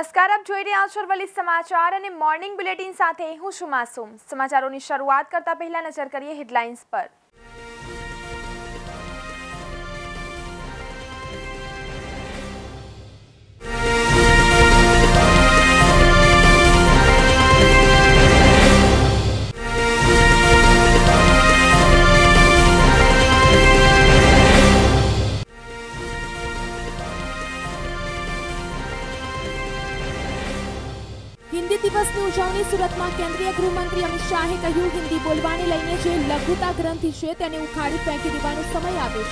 નમસ્કાર આપ જોઈ રહ્યા છો અરવલ્લી સમાચાર અને મોર્નિંગ બુલેટિન સાથે હું છું માસૂમ સમાચારોની શરૂઆત કરતા પહેલા નજર કરીએ હેડલાઇન્સ પર ગ્રંથિ છે તેને ઉખાડી ફેંકી દેવાનો સમય આવ્યો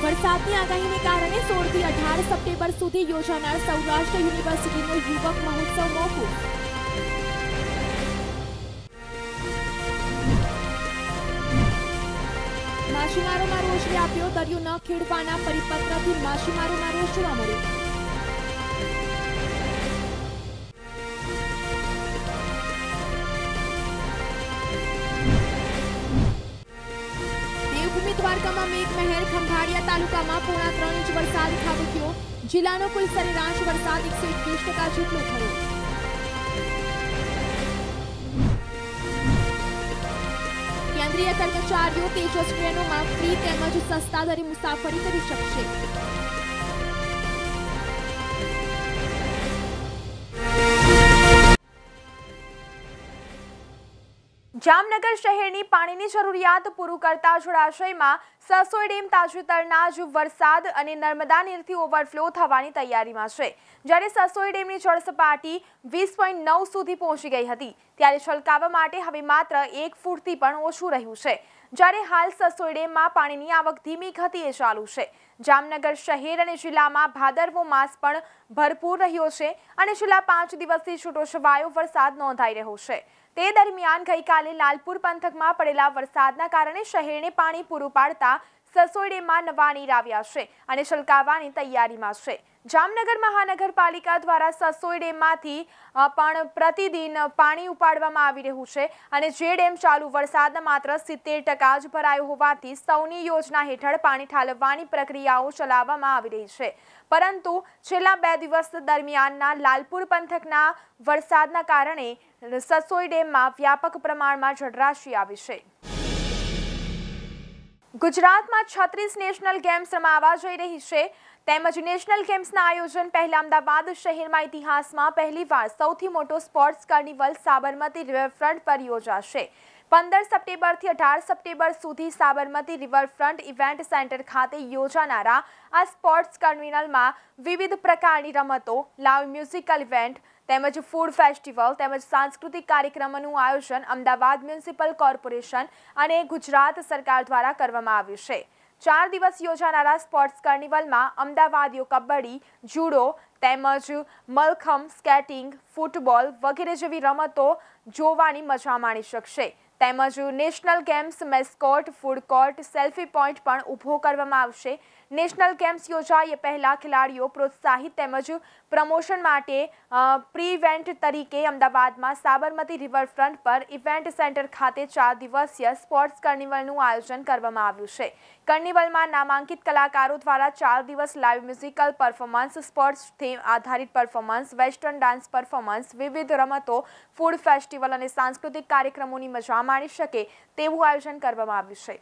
છે વરસાદની આગાહીને કારણે સોળથી અઢાર સપ્ટેમ્બર સુધી યોજાનાર સૌરાષ્ટ્ર યુનિવર્સિટીનો યુવક મહોત્સવ મોકૂફ માછીમારોમાં રોષ આપ્યો દરિયો ન ખેડવાના પરિપત્રથી માછીમારોમાં રોષ જોવા મળ્યો જિલ્લામાં મેઘમહેર ખંભાળિયા તાલુકામાં પોણા ત્રણ ઇંચ વરસાદ ખાબક્યો જિલ્લાનો કુલ સરેરાશ વરસાદ એકસો એકવીસ ટકા જેટલો થયો કેન્દ્રીય કર્મચારીઓ તેજસ ટ્રેનોમાં ફ્રી તેમજ સસ્તા દરે મુસાફરી કરી શકશે જામનગર શહેરની પાણીની જરૂરિયાત પૂરું કરતા જળાશયમાં સસોઈ ડેમ તાજેતરના જ વરસાદ અને નર્મદા નીરથી ઓવરફ્લો થવાની તૈયારીમાં છે જ્યારે સસોઈ ડેમની જળ સપાટી વીસ નવ સુધી પહોંચી ગઈ હતી ત્યારે છલકાવવા માટે હવે માત્ર એક ફૂટથી પણ ઓછું રહ્યું છે જ્યારે હાલ સસોઈ ડેમમાં પાણીની આવક ધીમી ગતિએ ચાલુ છે જામનગર શહેર અને જિલ્લામાં ભાદરવો માસ પણ ભરપૂર રહ્યો છે અને છેલ્લા પાંચ દિવસથી છૂટો છવાયો વરસાદ નોંધાઈ રહ્યો છે તે દરમિયાન ગઈકાલે લાલપુર પંથકમાં પડેલા વરસાદના કારણે શહેરને પાણી પૂરું પાડતા સસોઈ નવા નીર આવ્યા છે અને છલકાવવાની તૈયારીમાં છે જામનગર મહાનગરપાલિકા દ્વારા સસોઈ ડેમમાંથી પણ પ્રતિદિન પાણી ઉપાડવામાં આવી રહ્યું છે અને જે ડેમ ચાલુ વરસાદના માત્ર સિત્તેર ટકા જ ભરાયો હોવાથી સૌની યોજના હેઠળ પાણી ઠાલવવાની પ્રક્રિયાઓ ચલાવવામાં આવી રહી છે પરંતુ છેલ્લા બે દિવસ દરમિયાનના લાલપુર પંથકના વરસાદના કારણે સસોઈ ડેમમાં વ્યાપક પ્રમાણમાં જળરાશી આવી છે ગુજરાતમાં છત્રીસ નેશનલ ગેમ્સ રમાવા જઈ રહી છે તેમજ નેશનલ ગેમ્સના આયોજન પહેલા અમદાવાદ શહેરમાં ઇતિહાસમાં પહેલીવાર સૌથી મોટો સ્પોર્ટ્સ કાર્નિવલ સાબરમતી રિવરફ્રન્ટ પર યોજાશે પંદર સપ્ટેમ્બરથી અઢાર સપ્ટેમ્બર સુધી સાબરમતી રિવરફ્રન્ટ ઇવેન્ટ સેન્ટર ખાતે યોજાનારા આ સ્પોર્ટ્સ ટર્મિનલમાં વિવિધ પ્રકારની રમતો લાઈવ મ્યુઝિકલ ઇવેન્ટ તેમજ ફૂડ ફેસ્ટિવલ તેમજ સાંસ્કૃતિક કાર્યક્રમોનું આયોજન અમદાવાદ મ્યુનિસિપલ કોર્પોરેશન અને ગુજરાત સરકાર દ્વારા કરવામાં આવ્યું છે ચાર દિવસ યોજાનારા સ્પોર્ટ્સ કાર્નિવલમાં અમદાવાદીઓ કબડ્ડી જુડો તેમજ મલખમ સ્કેટિંગ ફૂટબોલ વગેરે જેવી રમતો જોવાની મજા માણી શકશે તેમજ national games mascot food court selfie point પણ ઊભો કરવામાં આવશે નેશનલ કેમ્પ્સ યોજાય પહેલાં ખેલાડીઓ પ્રોત્સાહિત તેમજ પ્રમોશન માટે પ્રિવેન્ટ તરીકે અમદાવાદમાં સાબરમતી રિવરફ્રન્ટ પર ઇવેન્ટ સેન્ટર ખાતે ચાર દિવસીય સ્પોર્ટ્સ કર્નિવલનું આયોજન કરવામાં આવ્યું છે કર્નિવલમાં નામાંકિત કલાકારો દ્વારા ચાર દિવસ live musical performance sports theme આધારિત પરફોર્મન્સ વેસ્ટર્ન ડાન્સ પરફોર્મન્સ વિવિધ રમતો ફૂડ ફેસ્ટિવલ અને સાંસ્કૃતિક કાર્યક્રમોની મજા માણી શકે તેવું આયોજન કરવામાં આવ્યું છે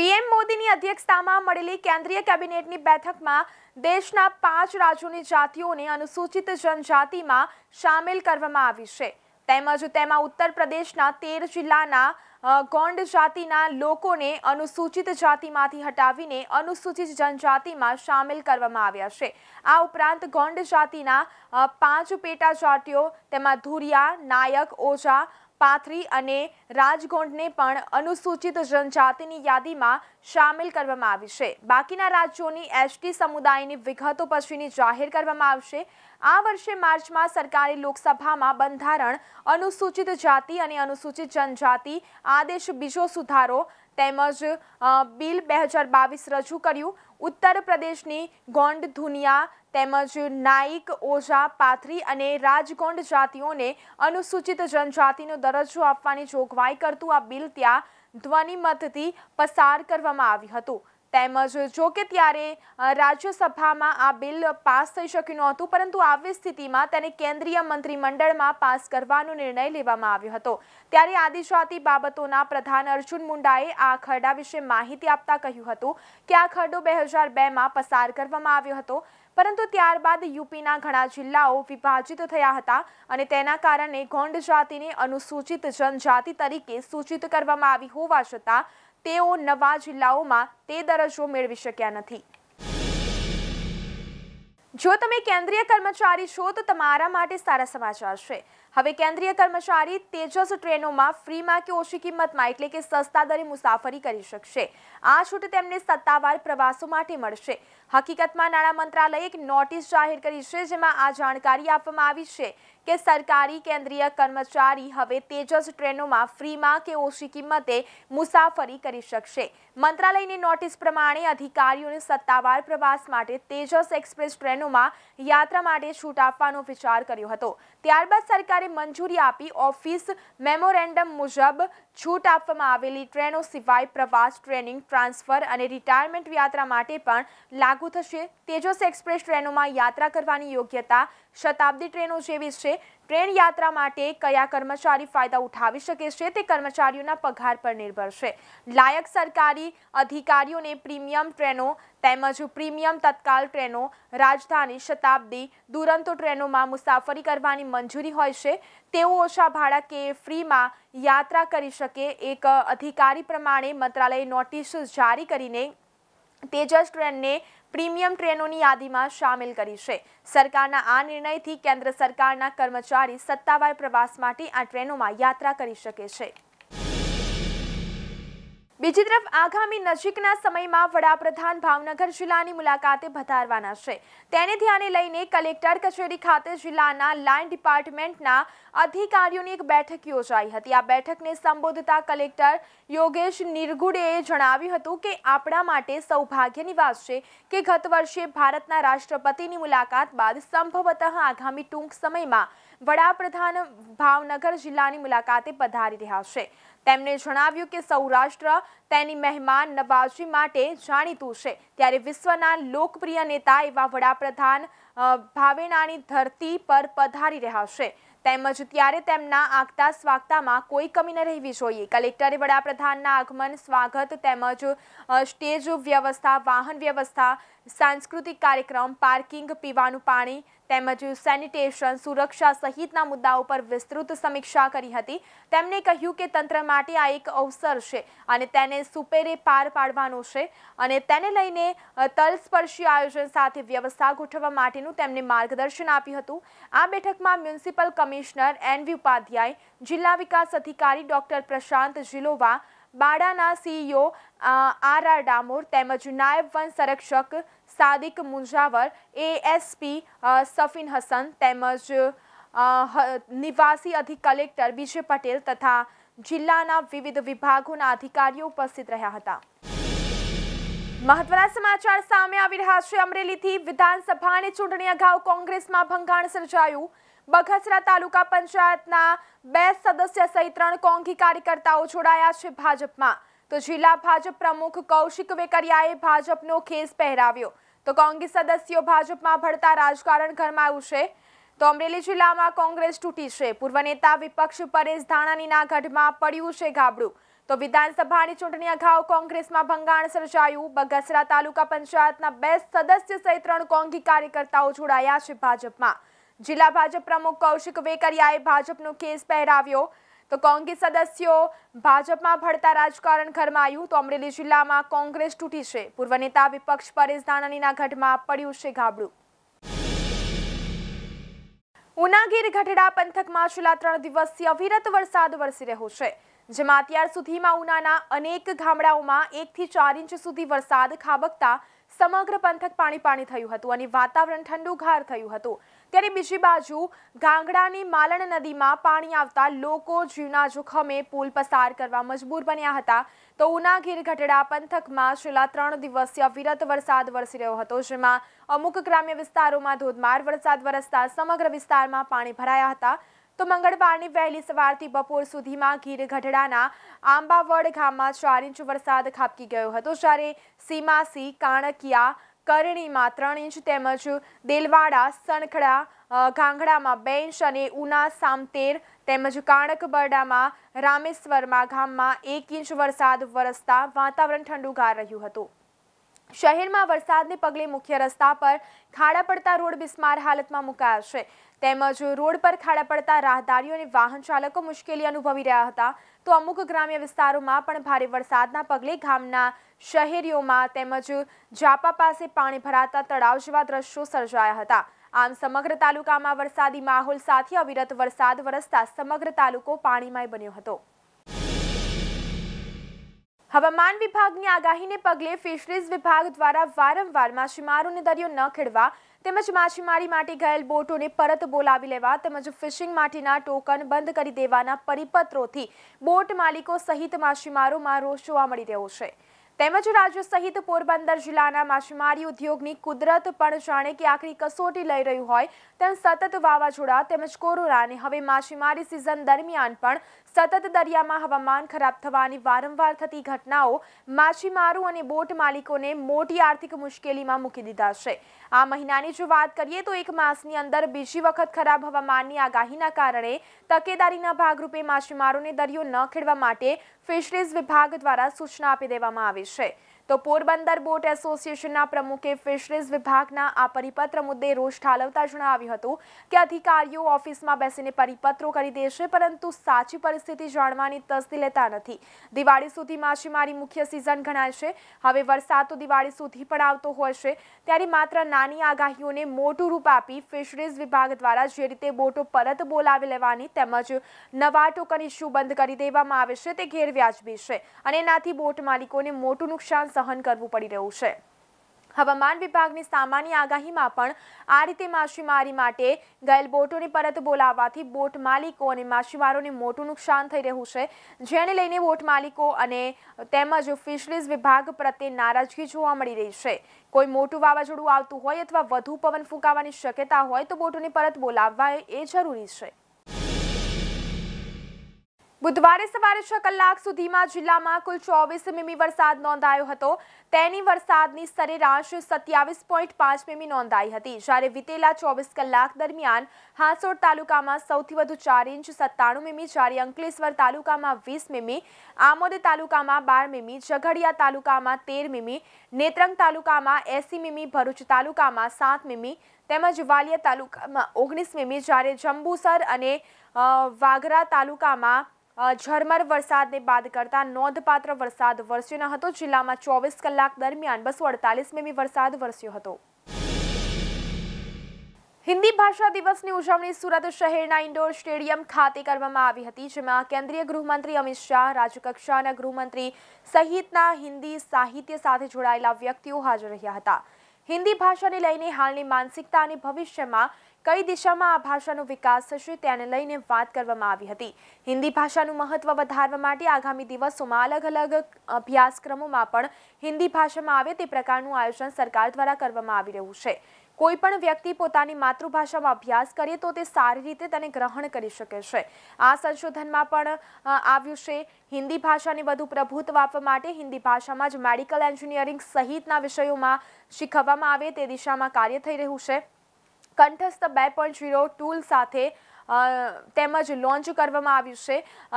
પીએમ મોદીની અધ્યક્ષતામાં મળેલી કેન્દ્રીય કેબિનેટની બેઠકમાં દેશના પાંચ રાજ્યોની જાતિઓને અનુસૂચિત જનજાતિમાં સામેલ કરવામાં આવી છે તેમજ તેમાં ઉત્તર પ્રદેશના તેર જિલ્લાના ગોંડ જાતિના લોકોને અનુસૂચિત જાતિમાંથી હટાવીને અનુસૂચિત જનજાતિમાં સામેલ કરવામાં આવ્યા છે આ ઉપરાંત ગોંડ જાતિના પાંચ પેટા જાતિઓ તેમાં ધુરિયા નાયક ઓઝા પાથરી અને રાજગોંડને પણ અનુસૂચિત જનજાતિની યાદીમાં સામેલ કરવામાં આવી છે બાકીના રાજ્યોની એસટી સમુદાયની વિગતો પછીની જાહેર કરવામાં આવશે આ વર્ષે માર્ચમાં સરકારે લોકસભામાં બંધારણ અનુસૂચિત જાતિ અને અનુસૂચિત જનજાતિ આદેશ બીજો સુધારો તેમજ બિલ બે હજાર બાવીસ રજૂ કર્યું ઉત્તર પ્રદેશની ગોંડ ધુનિયા તેમજ નાઈક ઓઝા પાથરી અને રાજગોંડ જાતિઓને અનુસૂચિત જનજાતિનો દરજ્જો આપવાની જોગવાઈ કરતું આ બિલ ત્યાં ધ્વનિમતથી પસાર કરવામાં આવ્યું હતું તેમજ જો કે ત્યારે રાજ્યસભામાં આ બિલ પાસ થઈ શક્યું નહોતું પરંતુ આવી સ્થિતિમાં તેને કેન્દ્રીય મંત્રીમંડળમાં પાસ કરવાનો નિર્ણય લેવામાં આવ્યો હતો ત્યારે આદિજાતિ બાબતોના પ્રધાન અર્જુન મુંડાએ આ ખરડા વિશે માહિતી આપતા કહ્યું હતું કે આ ખરડો બે હજાર બેમાં પસાર કરવામાં આવ્યો હતો પરંતુ ત્યારબાદ યુપીના ઘણા જિલ્લાઓ વિભાજિત થયા હતા અને તેના કારણે ગોંડ જાતિને અનુસૂચિત જનજાતિ તરીકે સૂચિત કરવામાં આવી હોવા છતાં તેઓ નવા જિલ્લાઓમાં તે દરજ્જો મેળવી શક્યા નથી જો તમે કેન્દ્રીય કર્મચારી છો તો તમારા માટે સારા સમાચાર છે હવે કેન્દ્રીય કર્મચારી તેજસ ટ્રેનોમાં ફ્રીમાં કે ઓછી કિંમતમાં એટલે કે સસ્તા દરે મુસાફરી કરી શકશે આ છૂટ તેમને સત્તાવાર પ્રવાસો માટે મળશે હકીકતમાં નાણાં મંત્રાલયે એક નોટિસ જાહેર કરી છે જેમાં આ જાણકારી આપવામાં આવી છે કે સરકારી કેન્દ્રીય કર્મચારી હવે તેજસ ટ્રેનોમાં ફ્રીમાં કે ઓછી કિંમતે મુસાફરી કરી શકશે મંત્રાલયની નોટિસ પ્રમાણે અધિકારીઓને સત્તાવાર પ્રવાસ માટે તેજસ એક્સપ્રેસ ટ્રેનોમાં યાત્રા માટે છૂટ આપવાનો વિચાર કર્યો હતો ત્યારબાદ સરકારે મંજૂરી આપી ઓફિસ મેમોરેન્ડમ મુજબ છૂટ આપવામાં આવેલી ટ્રેનો સિવાય પ્રવાસ ટ્રેનિંગ ટ્રાન્સફર અને રિટાયરમેન્ટ યાત્રા માટે પણ લાગુ થશે તેજસ એક્સપ્રેસ ટ્રેનોમાં યાત્રા કરવાની યોગ્યતા શતાબ્દી ટ્રેનો જેવી છે ટ્રેન યાત્રા માટે કયા કર્મચારી ફાયદા ઉઠાવી શકે છે તે કર્મચારીઓના પગાર પર નિર્ભર છે લાયક સરકારી અધિકારીઓને પ્રીમિયમ ટ્રેનો તેમજ પ્રીમિયમ તત્કાલ ટ્રેનો રાજધાની શતાબ્દી દુરંતો ટ્રેનોમાં મુસાફરી કરવાની મંજૂરી હોય છે તેઓ ઓછા ભાડા કે ફ્રીમાં યાત્રા કરી શકે એક અધિકારી પ્રમાણે મંત્રાલયે નોટિસ જારી કરીને તેજસ ટ્રેનને પ્રીમિયમ ટ્રેનોની યાદીમાં સામેલ કરી છે સરકારના આ નિર્ણયથી કેન્દ્ર સરકારના કર્મચારી સત્તાવાર પ્રવાસ માટે આ ટ્રેનોમાં યાત્રા કરી શકે છે બીજી તરફ આગામી નજીકના સમયમાં વડાપ્રધાન ભાવનગર જિલ્લાની મુલાકાતે પધારવાના છે તેને ધ્યાને લઈને કલેક્ટર કચેરી ખાતે જિલ્લાના લાઇન ડિપાર્ટમેન્ટના અધિકારીઓની એક બેઠક યોજાઈ હતી આ બેઠકને સંબોધતા કલેક્ટર યોગેશ નિરગુડેએ જણાવ્યું હતું કે આપણા માટે સૌભાગ્યની વાત છે કે ગત વર્ષે ભારતના રાષ્ટ્રપતિની મુલાકાત બાદ સંભવતઃ આગામી ટૂંક સમયમાં વડાપ્રધાન ભાવનગર જિલ્લાની મુલાકાતે પધારી રહ્યા છે તેમણે જણાવ્યું કે સૌરાષ્ટ્ર તેની મહેમાન નવાજી માટે જાણીતું છે ત્યારે વિશ્વના લોકપ્રિય નેતા એવા વડાપ્રધાન ભાવેણાની ધરતી પર પધારી રહ્યા છે તેમજ ત્યારે તેમના આગતા સ્વાગતામાં કોઈ કમી ન રહેવી જોઈએ કલેક્ટરે વડાપ્રધાનના આગમન સ્વાગત તેમજ સ્ટેજ વ્યવસ્થા વાહન વ્યવસ્થા સાંસ્કૃતિક કાર્યક્રમ પાર્કિંગ પીવાનું પાણી તેમજ સેનિટેશન સુરક્ષા સહિતના મુદ્દાઓ પર વિસ્તૃત સમીક્ષા કરી હતી તેમણે કહ્યું કે તંત્ર માટે આ એક અવસર છે અને તેને સુપેરે પાર પાડવાનો છે અને તેને લઈને તલસ્પર્શી આયોજન સાથે વ્યવસ્થા ગોઠવવા માટેનું તેમને માર્ગદર્શન આપ્યું હતું આ બેઠકમાં municipal commissioner N V Upadhyay જિલ્લા વિકાસ અધિકારી ડોક્ટર પ્રશાંત જિલોવા બાડાના સીઈઓ આર આર ડામોર તેમજ નાયબ વન સંરક્ષક સાદિક મુંજાવર એએસપી સફીન હસન તેમજ નિવાસી અધિક કલેક્ટર વિજય પટેલ તથા જિલ્લાના વિવિધ વિભાગોના અધિકારીઓ ઉપસ્થિત રહ્યા હતા મહત્વના સમાચાર સામે આવી રહ્યા છે અમરેલીથી વિધાનસભાની ચૂંટણી અગાઉ કોંગ્રેસમાં ભંગાણ સર્જાયું બગસરા તાલુકા પંચાયતના બે સદસ્ય સહિત ત્રણ કોંગી કાર્યકર્તાઓ જોડાયા છે ભાજપમાં તો જિલ્લા ભાજપ પ્રમુખ કૌશિક વેકરિયાએ ભાજપનો ખેસ પહેરાવ્યો તો કોંગ્રેસ સદસ્યો ભાજપમાં ભળતા રાજકારણ ગરમાયું છે તો અમરેલી જિલ્લામાં કોંગ્રેસ તૂટી છે પૂર્વ નેતા વિપક્ષ પરેશ ધાણાનીના ગઢમાં પડ્યું છે ગાબડું તો વિધાનસભાની ચૂંટણી અગાઉ કોંગ્રેસમાં ભંગાણ સર્જાયું બગસરા તાલુકા પંચાયતના બે સદસ્ય સહિત ત્રણ કોંગી કાર્યકર્તાઓ જોડાયા છે ભાજપમાં જિલ્લા ભાજપ પ્રમુખ કૌશિક વેકરિયાએ ભાજપનો કેસ પહેરાવ્યો તો કોંગ્રેસ સદસ્યો ભાજપમાં ભળતા રાજકારણ ઘરમાયું તો અમરેલી જિલ્લામાં કોંગ્રેસ તૂટી છે પૂર્વ નેતા વિપક્ષ પરેશ દાણાનીના ઘટમાં પડ્યું છે ગાબડું ઉનાગીર ગઢડા પંથકમાં છેલ્લા ત્રણ દિવસથી અવિરત વરસાદ વરસી રહ્યો છે જેમાં અત્યાર સુધીમાં ઉનાના અનેક ગામડાઓમાં એકથી ચાર ઇંચ સુધી વરસાદ ખાબકતા સમગ્ર પંથક પાણી પાણી થયું હતું અને વાતાવરણ ઠંડુ ઘાર થયું હતું ત્યારે બીજી બાજુ ગાંગડાની માલણ નદીમાં પાણી આવતા લોકો જીવના જોખમે પુલ પસાર કરવા મજબૂર બન્યા હતા તો ઉના ગીરગઢડા પંથકમાં છેલ્લા ત્રણ દિવસીય અવિરત વરસાદ વરસી રહ્યો હતો જેમાં અમુક ગ્રામ્ય વિસ્તારોમાં ધોધમાર વરસાદ વરસતા સમગ્ર વિસ્તારમાં પાણી ભરાયા હતા તો મંગળવારની વહેલી સવારથી બપોર સુધીમાં ગીર ગઢડાના આંબાવડ ગામમાં ચાર ઇંચ વરસાદ ખાબકી ગયો હતો જ્યારે સીમાસી કાણકિયા કરણીમાં ત્રણ ઇંચ તેમજ દેલવાડા સણખડા ગાંગડામાં બે ઇંચ અને ઉના સામતેર તેમજ કાણકબરડામાં રામેશ્વરમાં ગામમાં એક ઇંચ વરસાદ વરસતા વાતાવરણ ઠંડુગાર રહ્યું હતું શહેરમાં વરસાદને પગલે મુખ્ય રસ્તા પર ખાડા પડતા રોડ બિસ્માર હાલતમાં મુકાયા છે તેમજ રોડ પર ખાડા પડતા રાહદારીઓ અને વાહન ચાલકો મુશ્કેલી અનુભવી રહ્યા હતા તો અમુક ગ્રામ્ય વિસ્તારોમાં પણ ભારે વરસાદના પગલે ગામના શહેરીઓમાં તેમજ જાપા પાસે પાણી ભરાતા તળાવ જેવા દ્રશ્યો સર્જાયા હતા આમ સમગ્ર તાલુકામાં વરસાદી માહોલ સાથે અવિરત વરસાદ વરસતા સમગ્ર તાલુકો પાણીમય બન્યો હતો હવામાન વિભાગની આગાહીને પગલે ફિશરીઝ વિભાગ દ્વારા વારંવાર માછીમારોને દરિયો ન ખેડવા તેમજ માછીમારી માટે ગયેલ બોટોને પરત બોલાવી લેવા તેમજ ફિશિંગ માટેના ટોકન બંધ કરી દેવાના પરિપત્રોથી બોટ માલિકો સહિત માછીમારોમાં રોષ જોવા મળી રહ્યો છે તેમજ રાજ્ય સહિત પોરબંદર જિલ્લાના માછીમારી ઉદ્યોગની કુદરત પણ જાણે કે આખરી કસોટી લઈ રહ્યું હોય તેમ સતત વાવાઝોડા તેમજ કોરોના અને હવે માછીમારી સિઝન દરમિયાન પણ સતત દરિયામાં હવામાન ખરાબ થવાની વારંવાર થતી ઘટનાઓ માછીમારો અને બોટ માલિકોને મોટી આર્થિક મુશ્કેલીમાં મૂકી દીધા છે આ મહિનાની જો વાત કરીએ તો એક માસની અંદર બીજી વખત ખરાબ હવામાનની આગાહીના કારણે તકેદારીના ભાગરૂપે માછીમારોને દરિયો ન ખેડવા માટે ફિશરીઝ વિભાગ દ્વારા સૂચના આપી દેવામાં આવી છે તો પોરબંદર બોટ એસોસિએશનના પ્રમુખે ફિશરીઝ વિભાગના આ પરિપત્ર મુદ્દે રોષ ઠાલવતા જણાવ્યું હતું કે અધિકારીઓ ઓફિસમાં બેસીને પરિપત્રો કરી દેશે પરંતુ સાચી પરિસ્થિતિ જાણવાની તસ્દી લેતા નથી દિવાળી સુધી માછીમારી મુખ્ય સિઝન ગણાય છે હવે વરસાદ તો દિવાળી સુધી પણ આવતો હોય છે ત્યારે માત્ર નાની આગાહીઓને મોટું રૂપ આપી ફિશરીઝ વિભાગ દ્વારા જે રીતે બોટો પરત બોલાવી લેવાની તેમજ નવા ટોકન ઇસ્યુ બંધ કરી દેવામાં આવે છે તે ગેરવ્યાજબી છે અને એનાથી બોટ માલિકોને મોટું નુકસાન સહન કરવું પડી રહ્યું છે હવામાન વિભાગની સામાન્ય આગાહીમાં પણ આ રીતે માછીમારી માટે ગયેલ બોટોને પરત બોલાવવાથી બોટ માલિકો અને માછીમારોને મોટું નુકસાન થઈ રહ્યું છે જેને લઈને બોટ માલિકો અને તેમજ ફિશરીઝ વિભાગ પ્રત્યે નારાજગી જોવા મળી રહી છે કોઈ મોટું વાવાઝોડું આવતું હોય અથવા વધુ પવન ફૂંકાવાની શક્યતા હોય તો બોટોને પરત બોલાવવા એ જરૂરી છે બુધવારે સવારે છ કલાક સુધીમાં જિલ્લામાં કુલ ચોવીસ મીમી વરસાદ નોંધાયો હતો તેની વરસાદની સરેરાશ સત્યાવીસ પોઈન્ટ પાંચ મીમી નોંધાઈ હતી જ્યારે વિતેલા ચોવીસ કલાક દરમિયાન હાંસોડ તાલુકામાં સૌથી વધુ ચાર ઇંચ સત્તાણું મીમી જ્યારે અંકલેશ્વર તાલુકામાં વીસ મીમી આમોદ તાલુકામાં બાર મીમી ઝઘડિયા તાલુકામાં તેર મીમી નેત્રંગ તાલુકામાં એસી મીમી ભરૂચ તાલુકામાં સાત મીમી તેમજ વાલિયા તાલુકામાં ઓગણીસ મીમી જ્યારે જંબુસર અને વાઘરા તાલુકામાં ઝરમર વરસાદને બાદ કરતા નોંધપાત્ર વરસાદ વરસ્યો ન હતો જિલ્લામાં ચોવીસ કલાક દરમિયાન બસો અડતાલીસ મીમી વરસાદ વરસ્યો હતો હિન્દી ભાષા દિવસની ઉજવણી સુરત શહેરના ઇન્ડોર સ્ટેડિયમ ખાતે કરવામાં આવી હતી જેમાં કેન્દ્રીય ગૃહમંત્રી અમિત શાહ રાજ્યકક્ષાના ગૃહમંત્રી સહિતના હિન્દી સાહિત્ય સાથે જોડાયેલા વ્યક્તિઓ હાજર રહ્યા હતા હિન્દી ભાષાને લઈને હાલની માનસિકતા અને ભવિષ્યમાં કઈ દિશામાં આ ભાષાનો વિકાસ થશે તેને લઈને વાત કરવામાં આવી હતી હિન્દી ભાષાનું મહત્વ વધારવા માટે આગામી દિવસોમાં અલગ અલગ અભ્યાસક્રમોમાં પણ હિન્દી ભાષામાં આવે તે પ્રકારનું આયોજન સરકાર દ્વારા કરવામાં આવી રહ્યું છે કોઈપણ વ્યક્તિ પોતાની માતૃભાષામાં અભ્યાસ કરે તો તે સારી રીતે તેને ગ્રહણ કરી શકે છે આ સંશોધનમાં પણ આવ્યું છે હિન્દી ભાષાને વધુ પ્રભુત્વ આપવા માટે હિન્દી ભાષામાં જ મેડિકલ એન્જિનિયરિંગ સહિતના વિષયોમાં શીખવવામાં આવે તે દિશામાં કાર્ય થઈ રહ્યું છે કંઠસ્થ બે પોઈન્ટ ઝીરો ટૂલ સાથે તેમજ લોન્ચ કરવામાં આવ્યું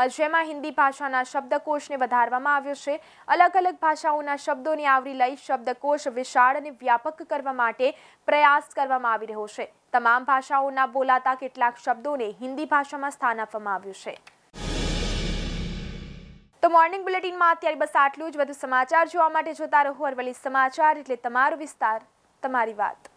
છે જેમાં હિન્દી ભાષાના શબ્દકોશને વધારવામાં આવ્યો છે અલગ અલગ ભાષાઓના શબ્દોને આવરી લઈ શબ્દકોશ વિશાળ અને વ્યાપક કરવા માટે પ્રયાસ કરવામાં આવી રહ્યો છે તમામ ભાષાઓના બોલાતા કેટલાક શબ્દોને હિન્દી ભાષામાં સ્થાન આપવામાં આવ્યું છે તો મોર્નિંગ બુલેટિનમાં અત્યારે બસ આટલું જ વધુ સમાચાર જોવા માટે જોતા રહો અરવલ્લી સમાચાર એટલે તમારો વિસ્તાર તમારી વાત